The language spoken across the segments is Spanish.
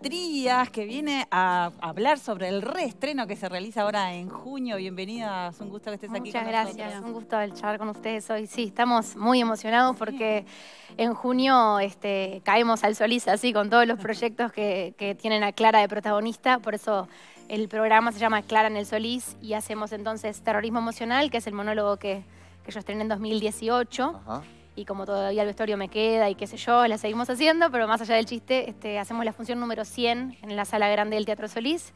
Trías, que viene a hablar sobre el reestreno que se realiza ahora en junio. Bienvenidas, un gusto que estés aquí. Muchas gracias, un gusto el charlar con ustedes hoy. Sí, estamos muy emocionados porque en junio este, caemos al solís así con todos los proyectos que, tienen a Clara de protagonista, por eso el programa se llama Clara en el Solís y hacemos entonces Terrorismo Emocional, que es el monólogo que, que yo estrené en 2018. Ajá y como todavía el vestuario me queda y qué sé yo, la seguimos haciendo, pero más allá del chiste, este, hacemos la función número 100 en la sala grande del Teatro Solís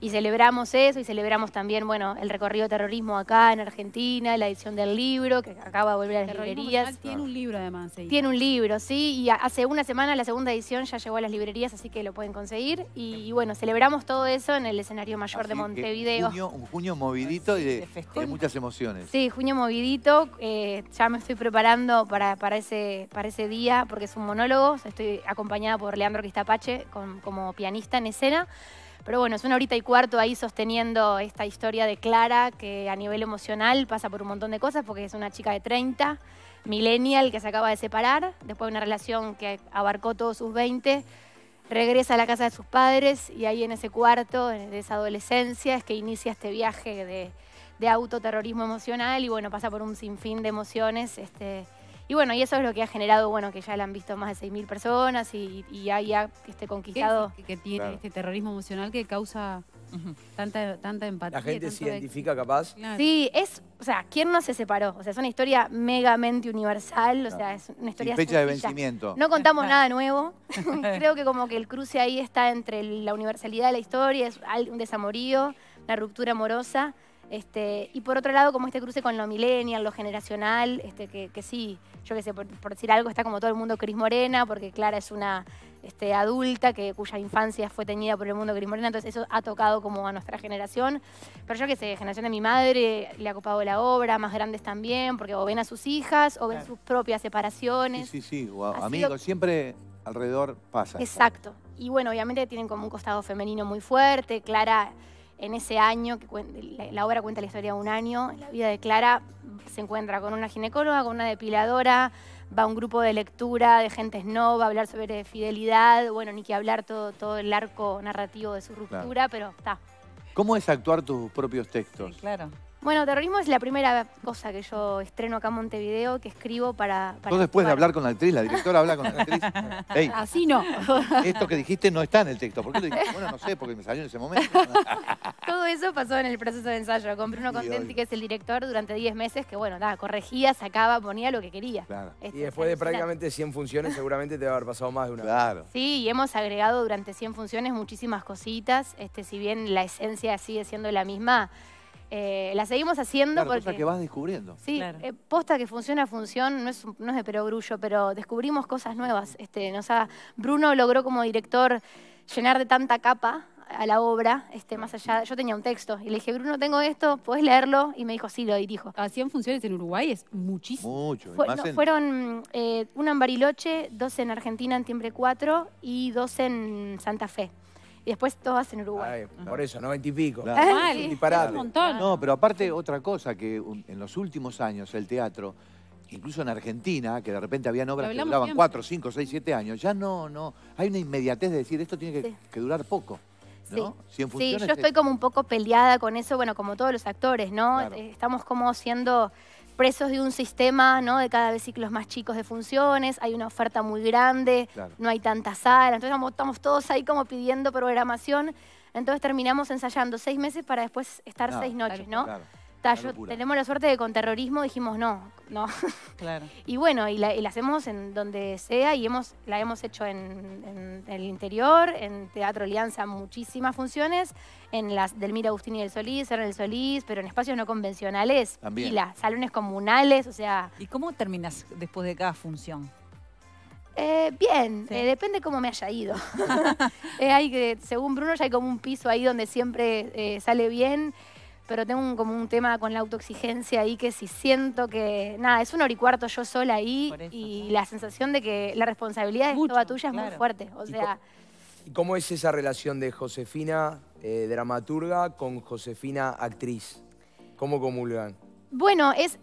y celebramos eso y celebramos también, bueno, el recorrido terrorismo acá en Argentina, la edición del libro que acaba de volver a las librerías. Tiene un libro además. Tiene un libro, sí, y hace una semana la segunda edición ya llegó a las librerías, así que lo pueden conseguir y, bueno, celebramos todo eso en el escenario mayor de Montevideo. un junio movidito y de, muchas emociones. Sí, junio movidito, eh, ya me estoy preparando para, para, ese, para ese día porque es un monólogo, estoy acompañada por Leandro Quistapache como pianista en escena. Pero bueno, es una horita y cuarto ahí sosteniendo esta historia de Clara, que a nivel emocional pasa por un montón de cosas, porque es una chica de 30, millennial, que se acaba de separar, después de una relación que abarcó todos sus 20, regresa a la casa de sus padres y ahí en ese cuarto, de esa adolescencia, es que inicia este viaje de, autoterrorismo emocional y bueno, pasa por un sinfín de emociones. Este, y bueno, y eso es lo que ha generado, bueno, que ya la han visto más de 6.000 personas y, y ya, ya este, conquistado. y que tiene este terrorismo emocional que causa tanta, tanta empatía. La gente se identifica capaz. Sí, es, o sea, ¿quién no se separó? O sea, es una historia megamente universal, o sea, es una historia... fecha de vencimiento. No contamos nada nuevo. Creo que como que el cruce ahí está entre la universalidad de la historia, es un desamorío, una ruptura amorosa. Este, y por otro lado, como este cruce con lo millennial, lo generacional, este, que, sí, yo qué sé, por, decir algo, está como todo el mundo Cris Morena, porque Clara es una este, adulta que, cuya infancia fue teñida por el mundo Cris Morena, entonces eso ha tocado como a nuestra generación. Pero yo qué sé, generación de mi madre le ha copado la obra, más grandes también, porque o ven a sus hijas o ven sus propias separaciones. Sí, sí, sí, amigos, siempre alrededor pasa. Exacto. Y bueno, obviamente tienen como un costado femenino muy fuerte, Clara en ese año, que la obra cuenta la historia de un año, la vida de Clara se encuentra con una ginecóloga, con una depiladora, va a un grupo de lectura de gente snob, va a hablar sobre fidelidad, bueno, ni que hablar todo, todo el arco narrativo de su ruptura, pero está. ¿Cómo es actuar tus propios textos? Sí, claro. Bueno, terrorismo es la primera cosa que yo estreno acá en Montevideo, que escribo para... para después de hablar con la actriz, la directora habla con la actriz. Así no. Esto que dijiste no está en el texto. ¿Por qué lo dijiste? Bueno, no sé, porque me salió en ese momento. Todo eso pasó en el proceso de ensayo. Compré uno Contenti, que es el director, durante 10 meses, que bueno, nada, corregía, sacaba, ponía lo que quería. Claro. Este, y después de prácticamente 100 funciones, seguramente te va a haber pasado más de una. Claro. Sí, y hemos agregado durante 100 funciones muchísimas cositas. Este, si bien la esencia sigue siendo la misma eh, la seguimos haciendo claro, porque... que vas descubriendo. Sí, eh, posta que funciona, función, no es, no es de perogrullo, pero descubrimos cosas nuevas. Este, Bruno logró como director llenar de tanta capa a la obra, este, más allá. Yo tenía un texto y le dije, Bruno, tengo esto, ¿puedes leerlo? Y me dijo, sí, lo dirijo. Ah, Hacían funciones en Uruguay, es muchísimo. Fueron eh, una en Bariloche, dos en Argentina en Tiembre 4 y dos en Santa Fe y después todas en Uruguay. por eso, ¿no? y pico. un montón. No, pero aparte otra cosa, que en los últimos años el teatro, incluso en Argentina, que de repente habían obras que duraban cuatro 4, 5, 6, 7 años, ya no, no, hay una inmediatez de decir, esto tiene que, durar poco. Sí. sí, yo estoy como un poco peleada con eso, bueno, como todos los actores, ¿no? Eh, estamos como siendo presos de un sistema, ¿no? De cada vez ciclos más chicos de funciones, hay una oferta muy grande, no hay tanta sala, entonces estamos todos ahí como pidiendo programación, entonces terminamos ensayando seis meses para después estar seis noches, ¿no? Claro tenemos la suerte de con terrorismo dijimos no, no. Claro. y bueno, y la, hacemos en donde sea y hemos, la hemos hecho en, el interior, en Teatro Alianza muchísimas funciones, en las del Mira Agustín y del Solís, en el Solís, pero en espacios no convencionales, También. las salones comunales, o sea... ¿Y cómo terminas después de cada función? Eh, bien, eh, depende cómo me haya ido. Eh, según Bruno, ya hay como un piso ahí donde siempre sale bien pero tengo como un tema con la autoexigencia ahí que si siento que, nada, es un oricuarto yo sola ahí y la sensación de que la responsabilidad es de toda tuya es muy fuerte. O sea... ¿Y cómo es esa relación de Josefina, eh, dramaturga, con Josefina, actriz? ¿Cómo comulgan? Bueno, es,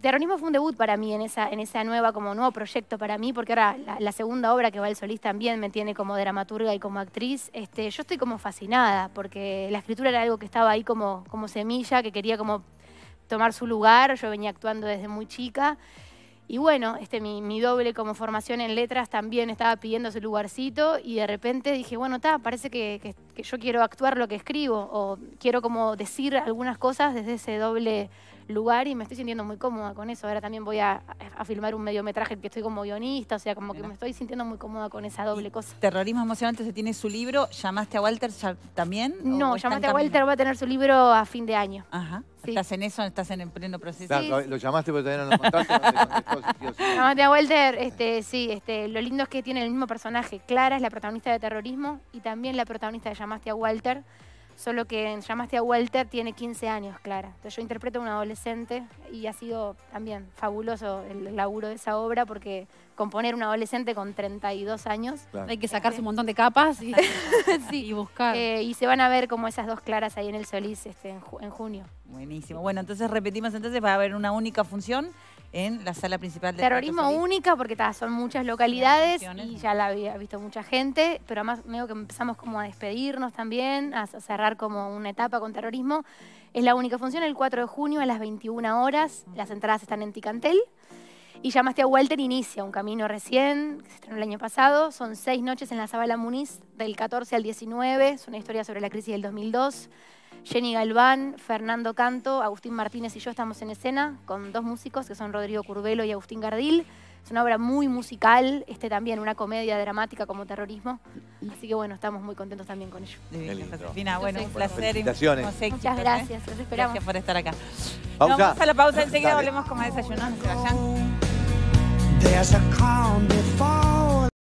Terrorismo eh, fue un debut para mí en esa, en nueva, como nuevo proyecto para mí, porque ahora la, segunda obra que va el Solís también me tiene como dramaturga y como actriz. Este, yo estoy como fascinada, porque la escritura era algo que estaba ahí como, semilla, que quería como tomar su lugar. Yo venía actuando desde muy chica. Y bueno, este, mi, doble como formación en letras también estaba pidiendo su lugarcito y de repente dije, bueno, está, parece que, yo quiero actuar lo que escribo o quiero como decir algunas cosas desde ese doble lugar y me estoy sintiendo muy cómoda con eso. Ahora también voy a, filmar un mediometraje que estoy como guionista, o sea, como que me estoy sintiendo muy cómoda con esa doble cosa. Terrorismo emocionante se tiene su libro, ¿llamaste a Walter también? No, llamaste a Walter va a tener su libro a fin de año. Ajá. ¿Estás en eso? ¿Estás en el pleno proceso? Claro, lo, llamaste porque todavía no lo contaste. llamaste a Walter, este, sí, este, lo lindo es que tiene el mismo personaje. Clara es la protagonista de terrorismo y también la protagonista de Llamaste a Walter. Solo que llamaste a Walter, tiene 15 años, Clara. Entonces yo interpreto a un adolescente y ha sido también fabuloso el laburo de esa obra porque componer un adolescente con 32 años... Hay que sacarse eh, un montón de capas y, buscar. Eh, y se van a ver como esas dos Claras ahí en el Solís este, en, en junio. Buenísimo. Bueno, entonces repetimos entonces, va a haber una única función en la sala principal de Terrorismo única, porque son muchas localidades y ya la había visto mucha gente, pero además medio que empezamos como a despedirnos también, a cerrar como una etapa con terrorismo. Es la única función el 4 de junio a las 21 horas. Las entradas están en Ticantel. Y llamaste a Walter Inicia, un camino recién, que se estrenó el año pasado. Son seis noches en la Zabala Muniz, del 14 al 19. Es una historia sobre la crisis del 2002. Jenny Galván, Fernando Canto, Agustín Martínez y yo estamos en escena con dos músicos que son Rodrigo Curbelo y Agustín Gardil. Es una obra muy musical, este también una comedia dramática como terrorismo. Así que bueno, estamos muy contentos también con ello. Divino, bueno, un placer. Muchas ¿eh? gracias, esperamos. Gracias por estar acá. vamos a la pausa, enseguida volvemos como a desayunar There's a calm